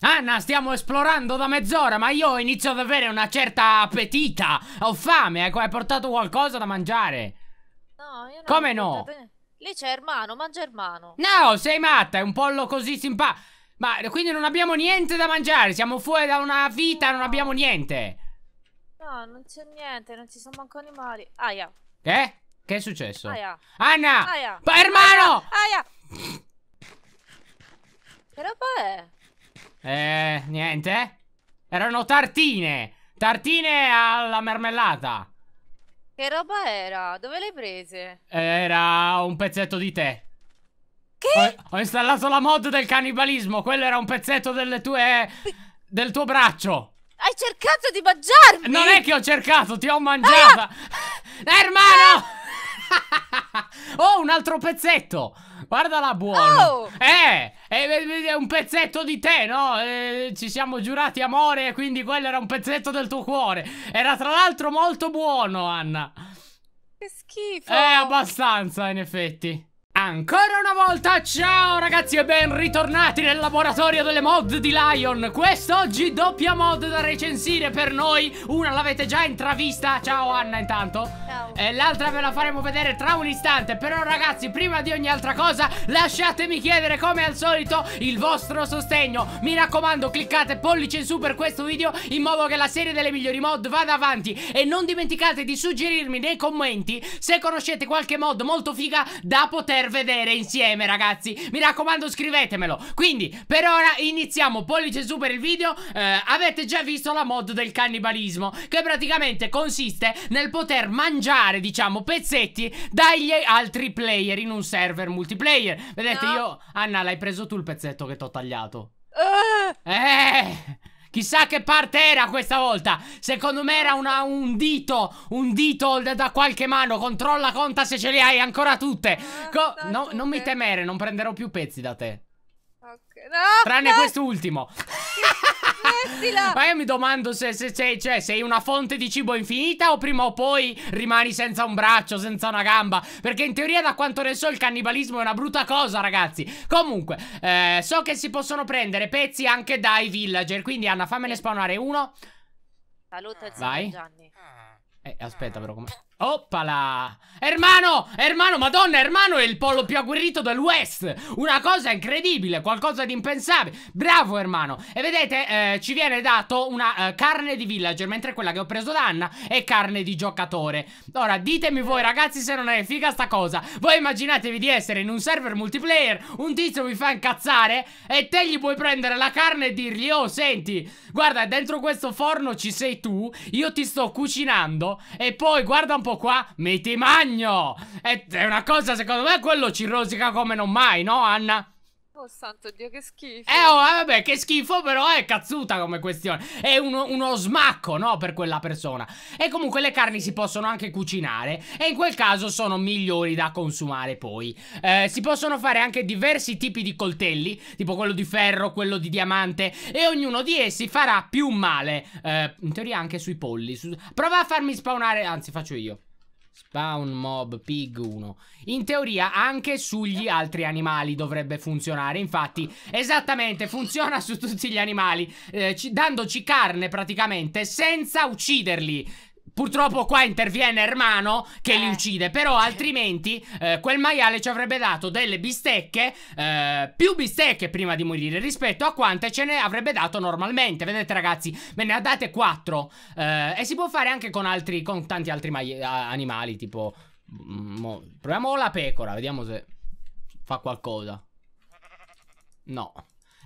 Anna, stiamo esplorando da mezz'ora, ma io inizio ad avere una certa appetita. Ho fame, ecco, hai portato qualcosa da mangiare? No, io non Come no? Portato... Lì c'è Ermano, mangia Ermano. No, sei matta, è un pollo così simpatico. Ma quindi non abbiamo niente da mangiare, siamo fuori da una vita, no. non abbiamo niente. No, non c'è niente, non ci sono manco animali. Aia. Che? Che è successo? Aia. Anna! Aia. Ermano! Aia. Aia. Che roba è? Eh, niente? Erano tartine! Tartine alla marmellata. Che roba era? Dove le hai prese? Era un pezzetto di tè. Che? Ho, ho, installato la mod del cannibalismo. Quello era un pezzetto delle tue... del tuo braccio. Hai cercato di mangiarmi? Non è che ho cercato, ti ho mangiata. Ah! Eh, hermano! Ah! oh, un altro pezzetto. Guardala buono. Oh! Eh! Eh, eh, eh, è un pezzetto di te, no? E ci siamo giurati amore, quindi quello era un pezzetto del tuo cuore. Era tra l'altro molto buono, Anna. Che schifo. Eh, abbastanza, in effetti. Ancora una volta, ciao ragazzi e ben ritornati nel laboratorio delle mod di Lion Quest'oggi doppia mod da recensire per noi Una l'avete già intravista, ciao Anna intanto e eh, l'altra ve la faremo vedere tra un istante Però ragazzi prima di ogni altra cosa Lasciatemi chiedere come al solito il vostro sostegno Mi raccomando cliccate pollice in su per questo video In modo che la serie delle migliori mod vada avanti E non dimenticate di suggerirmi nei commenti Se conoscete qualche mod molto figa da poter vedere insieme ragazzi Mi raccomando scrivetemelo Quindi per ora iniziamo pollice in su per il video eh, Avete già visto la mod del cannibalismo Che praticamente consiste nel poter mangiare mangiare, diciamo, pezzetti dagli altri player in un server multiplayer. Vedete, no. io... Anna, l'hai preso tu il pezzetto che t'ho tagliato. Uh. Eh... Chissà che parte era questa volta Secondo me era una, un dito Un dito da, da, qualche mano Controlla conta se ce le hai ancora tutte ah, Co no, Non mi temere Non prenderò più pezzi da te okay. no, Tranne no. quest'ultimo Smettila! Ma io mi domando se, se, se cioè, sei una fonte di cibo infinita o prima o poi rimani senza un braccio, senza una gamba. Perché in teoria, da quanto ne so, il cannibalismo è una brutta cosa, ragazzi. Comunque, eh, so che si possono prendere pezzi anche dai villager. Quindi, Anna, fammene spawnare uno. Saluta Vai. Gianni. Eh, aspetta però come... Oppala! Ermano! Ermano, madonna, Ermano è il polo più agguerrito del West! Una cosa incredibile, qualcosa di impensabile! Bravo, Ermano! E vedete, eh, ci viene dato una eh, carne di villager, mentre quella che ho preso da Anna è carne di giocatore. Ora, ditemi voi, ragazzi, se non è figa sta cosa. Voi immaginatevi di essere in un server multiplayer, un tizio vi fa incazzare e te gli puoi prendere la carne e dirgli, oh, senti, guarda, dentro questo forno ci sei tu, io ti sto cucinando e poi guarda un po' qua Mi ti magno È una cosa secondo me quello ci rosica come non mai no Anna? Oh santo Dio, che schifo. Eh, oh, eh, vabbè, che schifo, però è cazzuta come questione. È uno, uno, smacco, no, per quella persona. E comunque le carni si possono anche cucinare. E in quel caso sono migliori da consumare poi. Eh, si possono fare anche diversi tipi di coltelli, tipo quello di ferro, quello di diamante. E ognuno di essi farà più male. Eh, in teoria anche sui polli. Su... Prova a farmi spawnare, anzi faccio io. Spawn mob pig 1. In teoria anche sugli altri animali dovrebbe funzionare. Infatti, esattamente, funziona su tutti gli animali, eh, dandoci carne praticamente senza ucciderli. Purtroppo qua interviene Ermano che eh. li uccide, però altrimenti eh, quel maiale ci avrebbe dato delle bistecche, eh, più bistecche prima di morire rispetto a quante ce ne avrebbe dato normalmente. Vedete ragazzi, me ne ha date 4 eh, e si può fare anche con, altri, con tanti altri eh, animali, tipo... Mm, mo, proviamo la pecora, vediamo se fa qualcosa. No.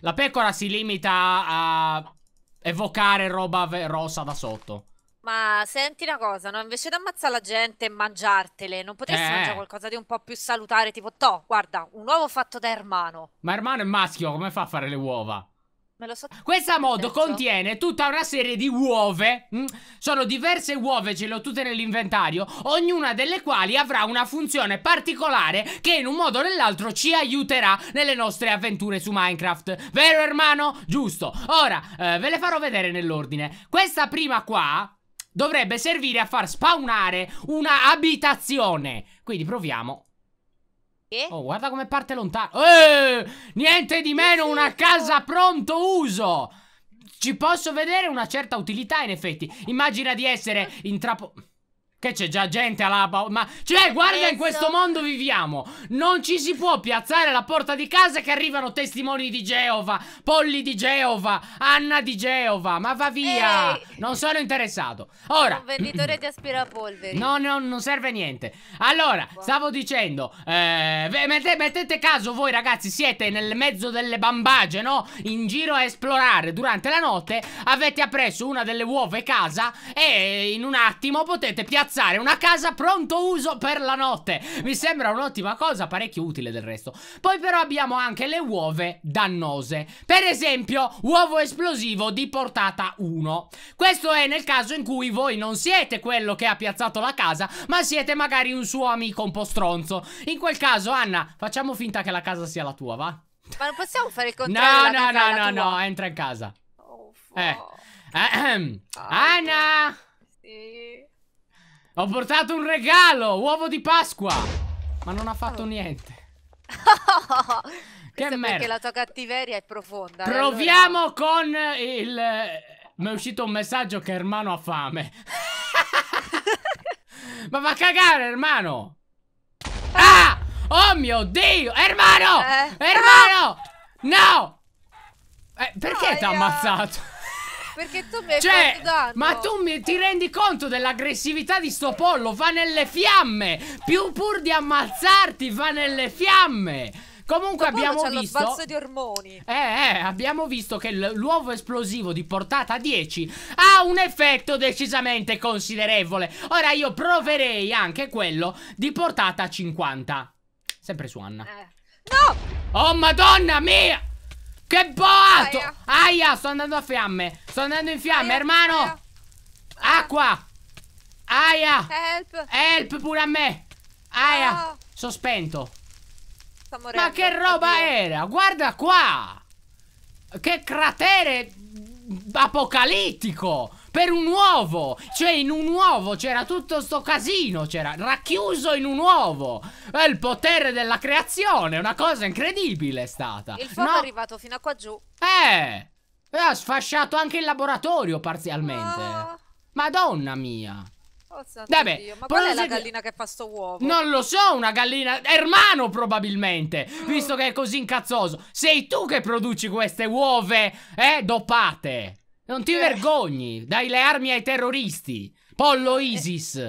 La pecora si limita a evocare roba rossa da sotto. Ma senti una cosa, no? Invece di ammazzare la gente e mangiartele, non potresti Eh. mangiare qualcosa di un po' più salutare, tipo, to, guarda, un uovo fatto da Ermano. Ma Ermano è maschio, come fa a fare le uova? Me lo so. Questa modo Penso. contiene tutta una serie di uova. Mm? Sono diverse uova, ce le ho tutte nell'inventario. Ognuna delle quali avrà una funzione particolare che in un modo o nell'altro ci aiuterà nelle nostre avventure su Minecraft. Vero, Ermano? Giusto. Ora, eh, ve le farò vedere nell'ordine. Questa prima qua dovrebbe servire a far spawnare una abitazione. Quindi proviamo. Eh? Oh, guarda come parte lontano. Eh, niente di meno, una casa pronto uso. Ci posso vedere una certa utilità, in effetti. Immagina di essere intrappolato. Che c'è già gente alla... Ma... Cioè, guarda in questo mondo viviamo! Non ci si può piazzare alla porta di casa che arrivano testimoni di Geova, polli di Geova, Anna di Geova, ma va via! Ehi. Non sono interessato. Ora... Un venditore di aspirapolveri. No, no, non serve niente. Allora, stavo dicendo, eh, mettete, mettete caso voi ragazzi siete nel mezzo delle bambagie, no? In giro a esplorare durante la notte, avete appresso una delle uova casa e in un attimo potete piazzare ammazzare Una casa pronto uso per la notte Mi sembra un'ottima cosa Parecchio utile del resto Poi però abbiamo anche le uova dannose Per esempio uovo esplosivo di portata 1 Questo è nel caso in cui voi non siete quello che ha piazzato la casa Ma siete magari un suo amico un po' stronzo In quel caso Anna facciamo finta che la casa sia la tua va? Ma non possiamo fare il contrario No no no no no entra in casa oh, eh. Ahem. Anna! Sì. Ho portato un regalo, uovo di Pasqua. Ma non ha fatto oh. niente. che merda. Perché la tua cattiveria è profonda. Eh, Proviamo allora... con il... Eh, mi è uscito un messaggio che Ermano ha fame. Ma va a cagare, Ermano. Ah! Oh mio Dio! Ermano! Eh. Ermano! Ah! No! Eh, perché oh, ti ha ammazzato? Perché tu mi hai cioè, perdonato. Ma tu mi, ti rendi conto dell'aggressività di sto pollo? Va nelle fiamme! Più pur di ammazzarti, va nelle fiamme! Comunque abbiamo visto lo di ormoni. Eh, eh, abbiamo visto che l'uovo esplosivo di portata 10 ha un effetto decisamente considerevole. Ora io proverei anche quello di portata 50. Sempre su Anna. Eh. No! Oh madonna mia! Che boato! Aia. Aia, sto andando a fiamme. Sto andando in fiamme, Aia. hermano. Aia. Acqua. Aia. Help. Help pure a me. Aia. No. Sono spento. Ma che roba Oddio. era? Guarda qua. Che cratere apocalittico per un uovo. Cioè, in un uovo c'era tutto sto casino. C'era racchiuso in un uovo. È il potere della creazione. Una cosa incredibile è stata. Il fuoco no. è arrivato fino a qua giù. Eh. E ha sfasciato anche il laboratorio parzialmente. Oh. Madonna mia. Oh, Vabbè, ma qual è la gallina che fa sto uovo? Non lo so, una gallina Ermano probabilmente, visto che è così incazzoso. Sei tu che produci queste uova, eh, dopate. Non ti eh. vergogni. Dai le armi ai terroristi. Pollo Isis.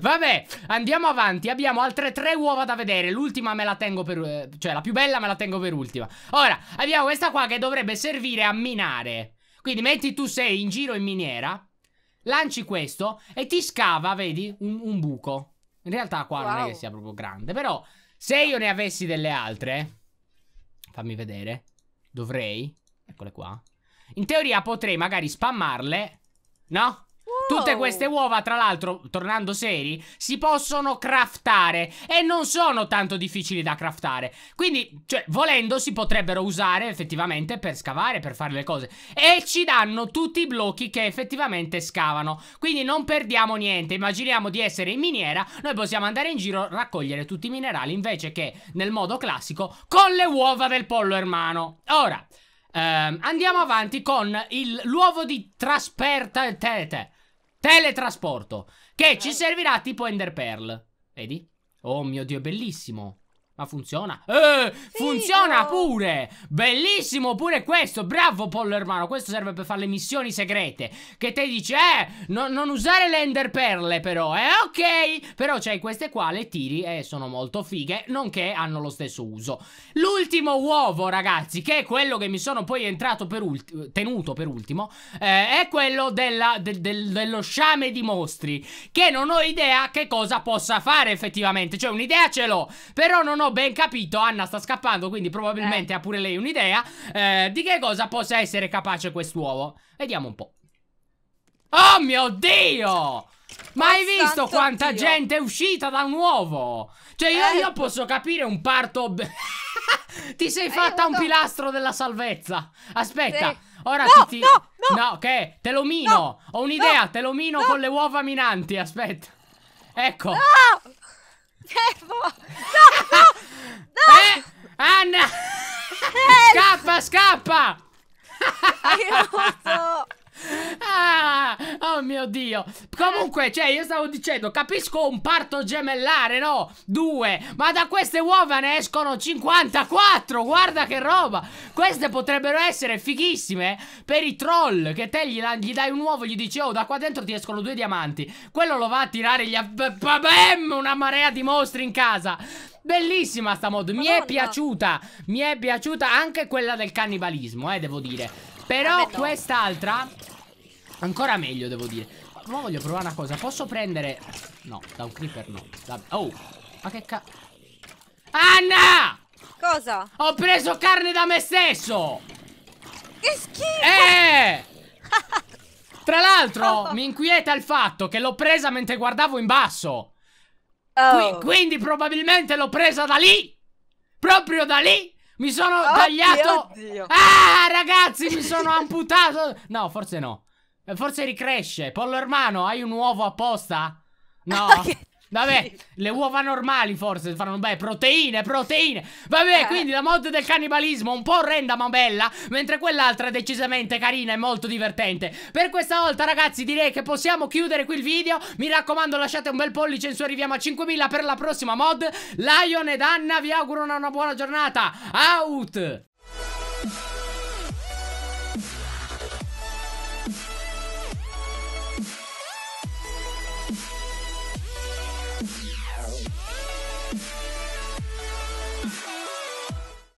Vabbè, andiamo avanti. Abbiamo altre tre uova da vedere. L'ultima me la tengo per. cioè, la più bella me la tengo per ultima. Ora, abbiamo questa qua che dovrebbe servire a minare. Quindi metti tu sei in giro in miniera. Lanci questo e ti scava, vedi, un, un buco. In realtà qua wow. non è che sia proprio grande. Però, se io ne avessi delle altre. Fammi vedere. Dovrei. Eccole qua. In teoria potrei magari spammarle, no? Wow. Tutte queste uova, tra l'altro, tornando seri, si possono craftare e non sono tanto difficili da craftare. Quindi, cioè, volendo, si potrebbero usare effettivamente per scavare, per fare le cose. E ci danno tutti i blocchi che effettivamente scavano. Quindi non perdiamo niente. Immaginiamo di essere in miniera, noi possiamo andare in giro, raccogliere tutti i minerali, invece che nel modo classico, con le uova del pollo ermano. Ora... Um, andiamo avanti con l'uovo di trasperta te, teletrasporto che ci servirà tipo Ender Pearl. Vedi? Oh mio dio, è bellissimo. Ma funziona? Eh, funziona pure! Bellissimo pure questo! Bravo Pollo Hermano! Questo serve per fare le missioni segrete. Che te dice, eh, no, non usare le ender perle però, eh, ok! Però c'hai queste qua, le tiri e eh, sono molto fighe, nonché hanno lo stesso uso. L'ultimo uovo, ragazzi, che è quello che mi sono poi entrato per ultimo, tenuto per ultimo, eh, è quello della, de de dello sciame di mostri, che non ho idea che cosa possa fare effettivamente. Cioè, un'idea ce l'ho, però non ho ho ben capito, Anna sta scappando, quindi probabilmente eh. ha pure lei un'idea eh, di che cosa possa essere capace quest'uovo. Vediamo un po'. Oh mio Dio! Ma hai visto quanta Dio. gente è uscita da un uovo? Cioè io, eh. io posso capire un parto... ti sei eh, fatta un pilastro della salvezza. Aspetta. Sì. Ora no, ti, No, no, no. che? Te lo mino. No, Ho un'idea, te lo mino con le uova minanti. Aspetta. Ecco. No. Scappa, scappa! Aiuto! Ah, oh mio dio Comunque cioè io stavo dicendo Capisco un parto gemellare no Due Ma da queste uova ne escono 54 Guarda che roba Queste potrebbero essere fighissime Per i troll Che te gli, gli dai un uovo e gli dici Oh da qua dentro ti escono due diamanti Quello lo va a tirare gli Bam una marea di mostri in casa Bellissima sta mod, mi è piaciuta Mi è piaciuta anche quella del cannibalismo, eh, devo dire Però quest'altra Ancora meglio, devo dire Ma voglio provare una cosa, posso prendere No, da un creeper no da... Oh, ma che ca... Anna! Cosa? Ho preso carne da me stesso! Che schifo! Eh! Tra l'altro, mi inquieta il fatto che l'ho presa mentre guardavo in basso Oh. Qui, quindi probabilmente l'ho presa da lì. Proprio da lì. Mi sono oddio, tagliato. Oddio. Ah, ragazzi, mi sono amputato. No, forse no. Forse ricresce. Pollo Ermano, hai un uovo apposta? No. Vabbè, sì. le uova normali forse faranno beh, proteine, proteine. Vabbè, eh. quindi la mod del cannibalismo un po' orrenda ma bella, mentre quell'altra è decisamente carina e molto divertente. Per questa volta ragazzi direi che possiamo chiudere qui il video. Mi raccomando lasciate un bel pollice in su arriviamo a 5000 per la prossima mod. Lion ed Anna vi augurano una buona giornata. Out!